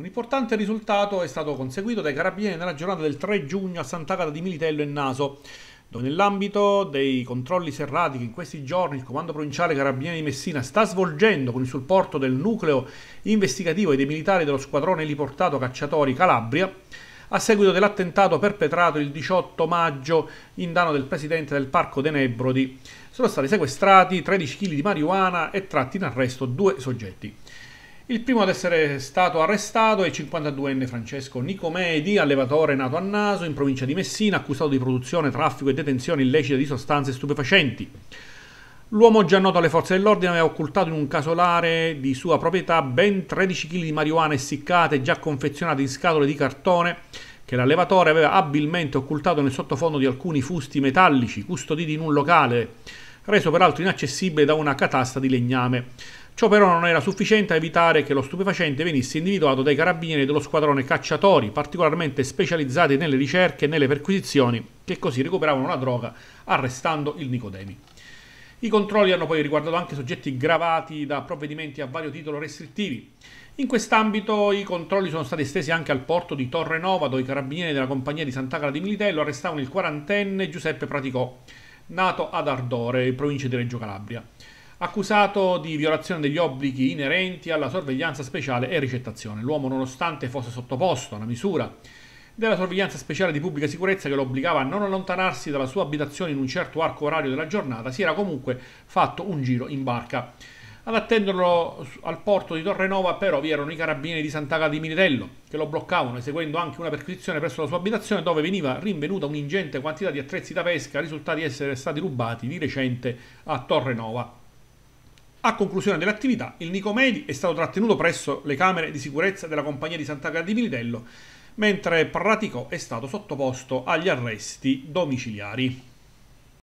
Un importante risultato è stato conseguito dai carabinieri nella giornata del 3 giugno a Sant'Agata di Militello e Naso, dove nell'ambito dei controlli serrati che in questi giorni il Comando Provinciale Carabinieri di Messina sta svolgendo con il supporto del nucleo investigativo e dei militari dello squadrone eliportato Cacciatori Calabria, a seguito dell'attentato perpetrato il 18 maggio in danno del presidente del Parco De Nebrodi, sono stati sequestrati 13 kg di marijuana e tratti in arresto due soggetti il primo ad essere stato arrestato è il 52enne Francesco Nicomedi, allevatore nato a Naso, in provincia di Messina, accusato di produzione, traffico e detenzione illecita di sostanze stupefacenti. L'uomo già noto alle forze dell'ordine aveva occultato in un casolare di sua proprietà ben 13 kg di marijuana essiccate già confezionate in scatole di cartone che l'allevatore aveva abilmente occultato nel sottofondo di alcuni fusti metallici custoditi in un locale, reso peraltro inaccessibile da una catasta di legname. Ciò però non era sufficiente a evitare che lo stupefacente venisse individuato dai carabinieri dello squadrone cacciatori, particolarmente specializzati nelle ricerche e nelle perquisizioni, che così recuperavano la droga, arrestando il Nicodemi. I controlli hanno poi riguardato anche soggetti gravati da provvedimenti a vario titolo restrittivi. In quest'ambito i controlli sono stati estesi anche al porto di Torre Nova, dove i carabinieri della compagnia di Sant'Agata di Militello arrestavano il quarantenne Giuseppe Praticò, nato ad Ardore, in provincia di Reggio Calabria accusato di violazione degli obblighi inerenti alla sorveglianza speciale e ricettazione. L'uomo, nonostante fosse sottoposto alla misura della sorveglianza speciale di pubblica sicurezza che lo obbligava a non allontanarsi dalla sua abitazione in un certo arco orario della giornata, si era comunque fatto un giro in barca. Ad attenderlo al porto di Torrenova però vi erano i carabinieri di Sant'Agata di Minitello che lo bloccavano eseguendo anche una perquisizione presso la sua abitazione dove veniva rinvenuta un'ingente quantità di attrezzi da pesca risultati essere stati rubati di recente a Torrenova. A conclusione dell'attività, il Nicomedi è stato trattenuto presso le camere di sicurezza della compagnia di Sant'Agata di Militello, mentre Praticò è stato sottoposto agli arresti domiciliari.